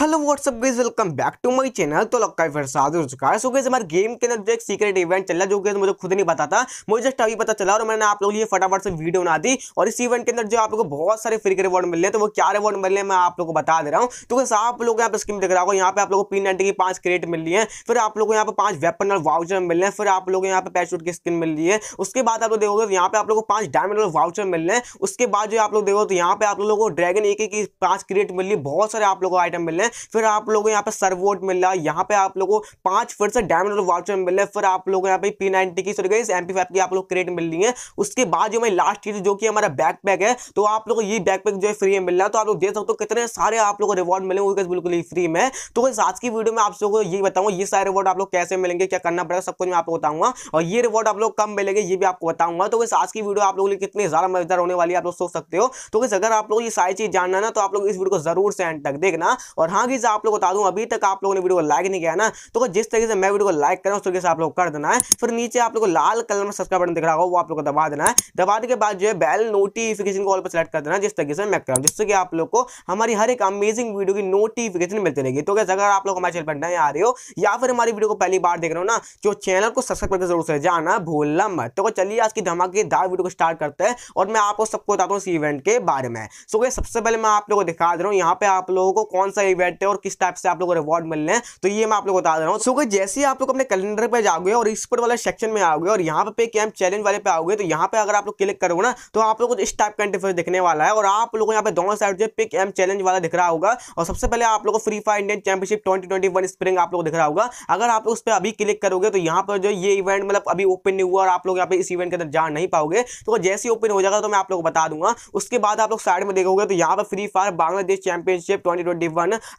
Hello what's up guys welcome back to my channel तो लक्का फिर साथ हो चुका है सो गाइस हमारे गेम के अंदर जो एक सीक्रेट इवेंट चल रहा है जो गाइस मुझे खुद नहीं पता था मुझे जस्ट अभी पता चला और मैंने आप लोगों के लिए फटाफट से वीडियो बना दी और इस इवेंट के अंदर जो आप लोगों को बहुत सारे फ्री के रिवॉर्ड मिल रहे हैं तो वो क्या रिवॉर्ड मिल रहे हैं मैं आप लोग को बता दे रहा हूँ तो बस आप लोग यहाँ पर स्कीम दिख रहा हो यहाँ पे आप लोग को पी नाइनटी की पाँच क्रेट मिल रही है फिर आप लोग को यहाँ पर पाँच वेपन और वाउचर मिल रहे हैं फिर आप लोग यहाँ पे पैशूट की स्किन मिल रही है उसके बाद आप लोग देखोगे यहाँ पे आप लोग को पाँच डायमंड और वाउचर मिल रहे हैं उसके बाद जो आप लोग देखो तो यहाँ पे आप लोगों को ड्रैगन एक की पाँच क्रेट मिल रही है बहुत सारे आप लोगों को आइटम मिल रहे हैं है फिर आप लोगों को यहाँ पे सर्वोट मिल रहा है यहाँ पे आप लोगों को पांच फिर से डायमंड और वाउचर मिल रहे हैं फिर आप लोगों को यहाँ पे पी नाइनटी की सॉरी एम पी फाइव की आप लोग क्रेड मिल रही है उसके बाद जो मैं लास्ट चीज जो कि हमारा बैकपैक है तो आप लोगों को ये बैकपैक जो है फ्री में मिल रहा है तो आप लोग देख सकते हो कितने सारे आप लोग को रिवॉर्ड मिलेंगे बिल्कुल ही फ्री में तो आज की वीडियो में आप लोगों को ये बताऊंगा ये सारे रिवॉर्ड आप लोग कैसे मिलेंगे क्या करना पड़ेगा सब कुछ मैं आपको बताऊंगा और ये रिवॉर्ड आप लोग कम मिलेंगे ये भी आपको बताऊंगा तो वैसे आज की वीडियो आप लोगों के लिए कितनी ज्यादा मजेदार होने वाली है आप लोग सोच सकते हो तो अगर आप लोग ये सारी चीज जानना ना तो आप लोग इस वीडियो को जरूर से एंड तक देखना और हाँ गीज आप लोग बता दूँ अभी तक आप लोगों ने वीडियो को लाइक नहीं किया ना तो जिस तरीके से मैं वीडियो को लाइक करूँ उस तरीके से आप लोग कर देना है फिर नीचे आप लोग को लाल कलर में सब्सक्राइब बटन दिख रहा हो वो आप लोग को दबा देना है दबाने के बाद जो है बेल नोटिफिकेशन कॉल पर सेलेक्ट कर देना जिस तरीके से मैं करूँ जिससे कि आप लोग को हमारी हर एक अमेजिंग वीडियो की नोटिफिकेशन मिलती रहेगी तो कैसे अगर आप लोग हमारे चैनल पर नहीं आ रहे हो या फिर हमारी वीडियो को पहली बार देख रहे हो ना तो चैनल को सब्सक्राइब करके जरूर से जाना भूलना मत तो चलिए आज की धमाकेदार वीडियो को स्टार्ट करते हैं और मैं आपको सबको बताता हूँ इस इवेंट के बारे में सो सबसे पहले मैं आप लोगों को दिखा दे रहा हूँ यहाँ पे आप लोगों को कौन सा इवेंट बैठते हैं और किस टाइप से आप लोग को रिवॉर्ड मिलने हैं तो ये मैं आप लोग बता दे रहा हूँ सो जैसे ही आप लोग अपने कैलेंडर पर जाओगे और स्पोर्ट वाले सेक्शन में आओगे और यहाँ पे कैम्प चैलेंज वाले पे आओगे तो यहाँ पे अगर आप लोग क्लिक करोगे ना तो आप लोग इस टाइप का इंटरफेस दिखने वाला है और आप लोगों को यहाँ पे दोनों साइड जो पिक एम चैलेंज वाला दिख रहा होगा और सबसे पहले आप लोगों को free fire Indian championship twenty spring आप लोग दिख रहा होगा अगर आप लोग उस पर अभी क्लिक करोगे तो यहाँ पर जो ये इवेंट मतलब अभी ओपन नहीं हुआ और आप लोग यहाँ पे इस इवेंट के अंदर जा नहीं पाओगे तो जैसे ही ओपन हो जाएगा तो मैं आप लोग बता दूंगा उसके बाद आप लोग साइड में देखोगे तो यहाँ पर free fire Bangladesh championship twenty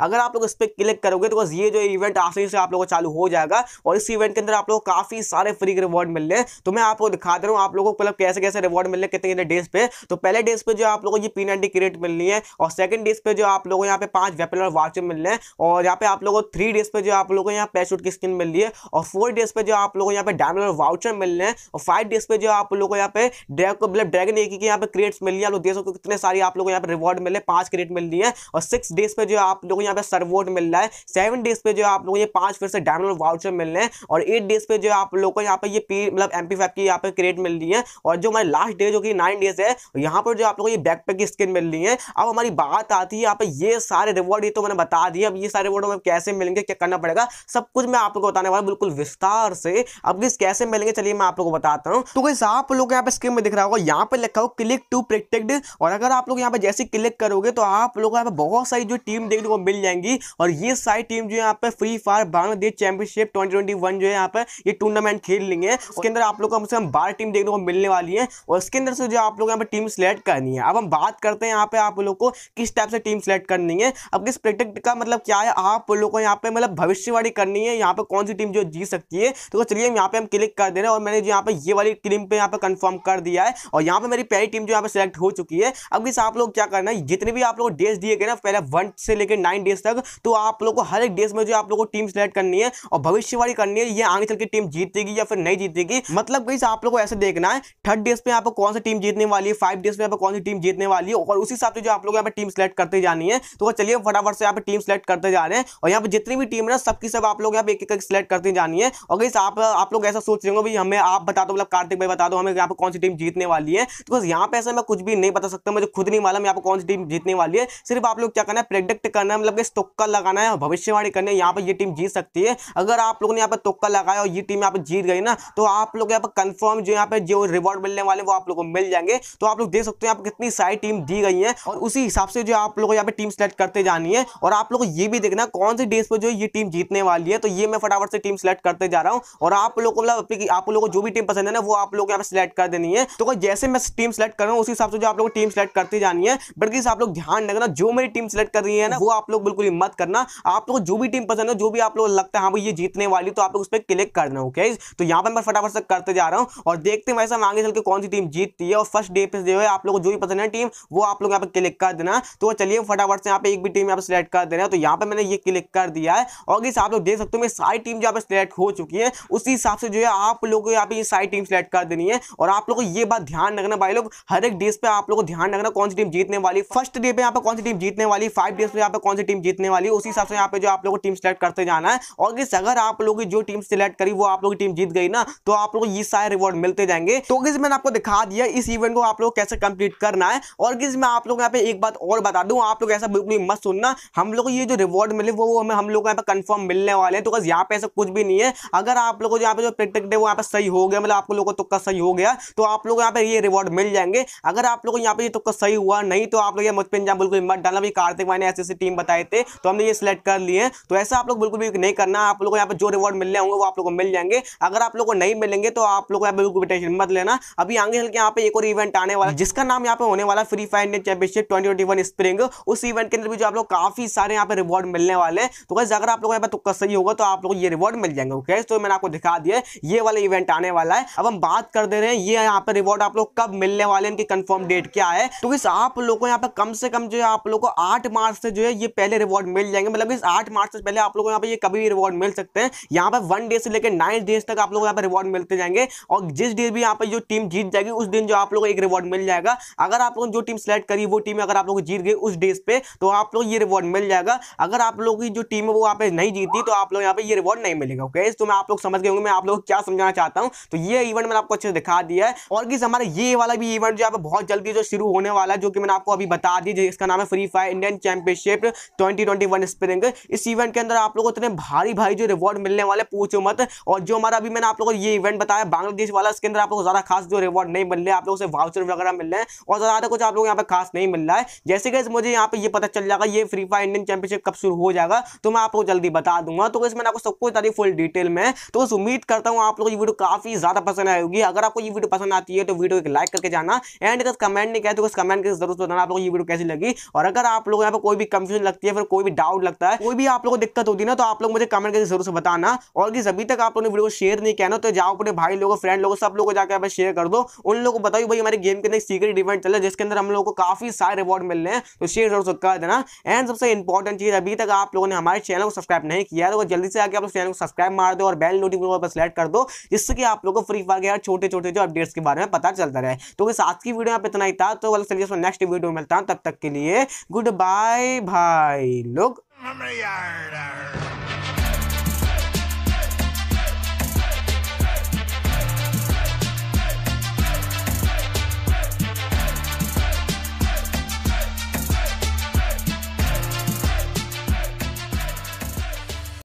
अगर आप लोग इस पर क्लिक करोगे तो बस ये जो इवेंट आसानी से आप लोगों को चालू हो जाएगा और इस इवेंट के अंदर आप लोग काफी सारे फ्री रिवॉर्ड मिल रहे हैं तो मैं आपको दिखा दे रहा हूँ आप लोगों को मतलब कैसे कैसे रिवॉर्ड मिल रहे कितने कितने डेज पे तो पहले डेज पे जो आप लोगों को पी नाइनटी क्रेडिट मिलनी है और सेकंड डेज पे जो आप लोगों यहाँ पे पांच वेपन और वाचर मिल रहे हैं और यहाँ पे आप लोगों को थ्री डेज पे जो आप लोगों को यहाँ पैशूट की स्किन मिल रही है और फोर डेज पे जो आप लोगों यहाँ पे डायमंड और वाउचर मिल रहे हैं और फाइव डेज पे जो आप लोगों को यहाँ पे मतलब ड्रैगन एक ही यहाँ पे क्रिएट्स मिल रही है आप लोग देखो कितने सारे आप लोगों को यहाँ पे रिवॉर्ड मिले पांच क्रिएट मिल रही है और सिक्स डेज पे जो आप लोगों यहाँ पे सर्वोट मिल रहा है सेवन डेज पे जो आप लोगों को ये पांच फिर से डायमंड वाउचर मिल रहे हैं और एट डेज पे जो आप लोगों को यहाँ पे ये पी मतलब एम पी की यहाँ पे क्रेट मिल रही है और जो हमारे लास्ट डे जो कि नाइन डेज है यहाँ पर जो आप लोगों को ये बैकपैक की स्किन मिल रही है अब हमारी बात आती है यहाँ पे ये सारे रिवॉर्ड ये तो मैंने बता दिया अब ये सारे रिवॉर्ड हमें कैसे मिलेंगे क्या करना पड़ेगा सब कुछ मैं आप लोग को बताने वाला बिल्कुल विस्तार से अब इस कैसे मिलेंगे चलिए मैं आप लोग को बताता हूँ तो कैसे आप लोग यहाँ पे स्क्रीन में दिख रहा होगा यहाँ पे लिखा हो क्लिक टू प्रोटेक्ट और अगर आप लोग यहाँ पे जैसे क्लिक करोगे तो आप लोग यहाँ पे बहुत सारी जो टीम देखने को मिल जाएंगी और ये सारी टीम जो है यहाँ पे free fire Bangladesh championship twenty जो है यहाँ पे ये टूर्नामेंट खेल लेंगे उसके अंदर आप लोग कम से कम बारह टीम देखने को मिलने वाली है और उसके अंदर से जो आप लोग यहाँ पे टीम सेलेक्ट करनी है अब हम बात करते हैं यहाँ पे आप लोग को किस टाइप से टीम सेलेक्ट करनी है अब किस प्रोडक्ट का मतलब क्या है आप लोग को यहाँ पे मतलब भविष्यवाणी करनी है यहाँ पे कौन सी टीम जो जीत सकती है तो चलिए यहाँ पे हम क्लिक कर दे रहे हैं और मैंने जो यहाँ पे ये वाली टीम पे यहाँ पे कंफर्म कर दिया है और यहाँ पे मेरी पहली टीम जो यहाँ पे सेलेक्ट हो चुकी है अब इस आप लोग क्या करना है जितने भी आप लोग डेट दिए गए ना पहले वन से लेकर नाइन नाइन डेज तक तो आप लोग को हर एक डेज में जो आप लोग को टीम सेलेक्ट करनी है और भविष्यवाणी करनी है ये आगे चल के टीम जीतेगी या फिर नहीं जीतेगी मतलब कहीं आप लोग को ऐसे देखना है थर्ड डेज पे आपको कौन सी टीम जीतने वाली है फाइव डेज पे आपको कौन सी टीम जीतने वाली है और उसी हिसाब से जो आप लोग यहाँ पर टीम सेलेक्ट करते जानी है तो चलिए फटाफट से यहाँ पर टीम सेलेक्ट करते जा रहे हैं और यहाँ पर जितनी भी टीम है ना सबकी सब आप लोग यहाँ पर एक एक सेलेक्ट करते जानी है और कहीं आप आप लोग ऐसा सोच रहे हो भाई हमें आप बता दो मतलब कार्तिक भाई बता दो हमें यहाँ पर कौन सी टीम जीतने वाली है तो बस यहाँ पे ऐसा मैं कुछ भी नहीं बता सकता मुझे खुद नहीं मालूम यहाँ पर कौन सी टीम जीतने वाली है सिर्फ आप लोग क्या करना है प्रेडिक्ट करना मतलब कि तुक्का लगाना है भविष्यवाणी करनी है यहाँ पर ये टीम जीत सकती है अगर आप लोगों ने यहाँ पर तुक्का लगाया और ये टीम यहाँ पर जीत गई ना तो आप लोग यहाँ पर कंफर्म जो यहाँ पर जो रिवॉर्ड मिलने वाले वो आप लोग को मिल जाएंगे तो आप लोग देख सकते हो यहाँ पर कितनी सारी टीम दी गई है और उसी हिसाब से जो आप लोग यहाँ पर टीम सेलेक्ट करते जानी है और आप लोग ये भी देखना कौन सी डेज पर जो ये टीम जीतने वाली है तो ये मैं फटाफट से टीम सेलेक्ट करते जा रहा हूँ और आप लोग को मतलब आप लोगों को जो भी टीम पसंद है ना वो आप लोग यहाँ पर सिलेक्ट कर देनी है तो जैसे मैं टीम सेलेक्ट कर रहा हूँ उसी हिसाब से जो आप लोग टीम सेलेक्ट करते जानी है बल्कि आप लोग ध्यान रखना जो मेरी टीम सेलेक्ट कर रही है ना वो आप लोग बिल्कुल भी मत करना आप लोग जो भी टीम पसंद है जो भी आप लोग लगता है हाँ ये जीतने वाली तो आप लोग उस पर क्लिक कर देना ओके तो यहाँ पर मैं फटाफट से करते जा रहा हूँ और देखते हैं वैसे आगे चल के कौन सी टीम जीतती है और फर्स्ट डे पे जो है आप लोग जो भी पसंद है टीम वो आप लोग यहाँ पर क्लिक कर देना तो चलिए फटाफट से यहाँ पे एक भी टीम यहाँ पर सिलेक्ट कर देना तो यहाँ पर मैंने ये क्लिक कर दिया है और इस आप लोग देख सकते हो मेरी सारी टीम जो यहाँ पर सिलेक्ट हो चुकी है उसी हिसाब से जो है आप लोग को यहाँ पे सारी टीम सिलेक्ट कर देनी है और आप लोग ये बात ध्यान रखना भाई लोग हर एक डेज पे आप लोग ध्यान रखना कौन सी टीम जीतने वाली फर्स्ट डे पे यहाँ पर कौन सी टीम जीतने वाली फाइव डेज पे यहाँ पर कौन सी सी टीम जीतने वाली है उसी हिसाब से यहाँ पे जो आप लोग टीम सेलेक्ट करते जाना है और किस अगर आप लोग जो टीम सेलेक्ट करी वो आप लोग टीम जीत गई ना तो आप लोग ये सारे रिवॉर्ड मिलते जाएंगे तो किस मैंने आपको दिखा दिया इस इवेंट को आप लोग कैसे कंप्लीट करना है और किस मैं आप लोग यहाँ पे एक बात और बता दू आप लोग ऐसा बिल्कुल मत सुनना हम लोग ये जो रिवॉर्ड मिले वो हमें हम लोग यहाँ पे कन्फर्म मिलने वाले हैं तो बस यहाँ पे ऐसा कुछ भी नहीं है अगर आप लोग यहाँ पे जो प्रिडिक्ट है वो यहाँ पे सही हो गया मतलब आप लोगों को तुक्का सही हो गया तो आप लोग यहाँ पे ये रिवॉर्ड मिल जाएंगे अगर आप लोग यहाँ पे ये तुक्का सही हुआ नहीं तो आप लोग मुझ पर बिल्कुल मत डालना कार्तिक मैंने ऐसी टीम बताई बताए थे तो हमने ये सिलेक्ट कर लिए तो ऐसा आप लोग बिल्कुल भी नहीं करना आप लोग को यहाँ पर जो रिवॉर्ड मिलने होंगे वो आप लोग को मिल जाएंगे अगर आप लोग को नहीं मिलेंगे तो आप लोग यहाँ पर बिल्कुल टेंशन मत लेना अभी आगे चल के यहाँ पे एक और इवेंट आने वाला जिसका नाम यहाँ पे होने वाला free fire Indian championship twenty spring उस इवेंट के अंदर भी जो आप लोग काफी सारे यहाँ पे रिवॉर्ड मिलने वाले हैं तो कैसे अगर आप लोग यहाँ पर तुक्का सही होगा तो आप लोग ये रिवॉर्ड मिल जाएंगे ओके तो मैंने आपको दिखा दिया ये वाला इवेंट आने वाला है अब हम बात कर दे रहे हैं ये यहाँ पे रिवॉर्ड आप लोग कब मिलने वाले हैं इनकी कंफर्म डेट क्या है तो इस आप लोगों को यहाँ पे कम से कम जो है आप लोगों को आठ मार्च से जो है ये पहले रिवॉर्ड मिल जाएंगे मतलब इस आठ मार्च से पहले आप लोगों को यहाँ पे ये कभी भी रिवॉर्ड मिल सकते हैं यहाँ पर वन डे से लेकर नाइन डेज तक आप लोग यहाँ पर रिवॉर्ड मिलते जाएंगे और जिस डे भी यहाँ पर जो टीम जीत जाएगी उस दिन जो आप लोग एक रिवॉर्ड मिल जाएगा अगर आप लोगों ने जो टीम सेलेक्ट करी वो टीम अगर आप लोग जीत गई उस डेज पे तो आप लोग ये रिवॉर्ड मिल जाएगा अगर आप लोग की जो टीम है वो यहाँ पे नहीं जीती तो आप लोग यहाँ पे ये रिवॉर्ड नहीं मिलेगा ओके तो मैं आप लोग समझ गए होंगे मैं आप लोग क्या समझाना चाहता हूँ तो ये इवेंट मैंने आपको अच्छे से दिखा दिया है और किस हमारा ये वाला भी इवेंट जो है बहुत जल्दी जो शुरू होने वाला है जो कि मैंने आपको अभी बता दी जिसका नाम है free fire Indian championship 2021 spring इस इवेंट के अंदर आप लोगों को इतने भारी भारी जो रिवॉर्ड मिलने वाले पूछो मत और जो हमारा अभी मैंने आप लोगों को ये इवेंट बताया बांग्लादेश वाला इसके अंदर आप लोग ज़्यादा खास जो रिवॉर्ड नहीं मिल रहे आप लोगों से वाउचर वगैरह मिल रहे हैं और ज़्यादा कुछ आप लोग यहाँ पर खास नहीं मिल रहा है जैसे कि मुझे यहाँ पर पता चल जाएगा ये फ्री फायर इंडियन चैंपियनशिप कब शुरू हो जाएगा तो मैं आपको जल्दी बता दूंगा तो इसमें आपको सबको फुल डिटेल में तो उम्मीद करता हूँ आप लोग ये वीडियो काफ़ी ज़्यादा पसंद आई अगर आपको ये वीडियो पसंद आती है तो वीडियो एक लाइक करके जाना एंड अगर कमेंट नहीं कहते तो कमेंट के जरूर बताना आप लोग ये वीडियो कैसी लगी और अगर आप लोग यहाँ पर कोई भी कंफ्यूजन लगती है फिर कोई भी डाउट लगता है कोई भी आप लोगों को दिक्कत होती है ना तो आप लोग मुझे कमेंट करके जरूर से बताना और कि अभी तक आप लोगों ने वीडियो शेयर नहीं किया ना तो जाओ अपने भाई लोगों फ्रेंड लोगों सब लोगों को जाकर आप शेयर कर दो उन लोगों को बताओ भाई हमारे गेम के अंदर सीक्रेट इवेंट चल चले जिसके अंदर हम लोग को काफी सारे रिवॉर्ड मिल रहे हैं तो शेयर जरूर से कर देना एंड सबसे इंपॉर्टेंट चीज अभी तक आप लोगों ने हमारे चैनल को सब्सक्राइब नहीं किया तो जल्दी से आगे आप लोग चैनल को सब्सक्राइब मार दो और बेल नोटिफिकेशन पर सेलेक्ट कर दो जिससे कि आप लोगों को फ्री फायर के यार छोटे छोटे जो अपडेट्स के बारे में पता चलता रहे तो इस आज की वीडियो आप इतना ही था तो नेक्स्ट वीडियो मिलता हूँ तब तक के लिए गुड बाय भाई Bye. Look.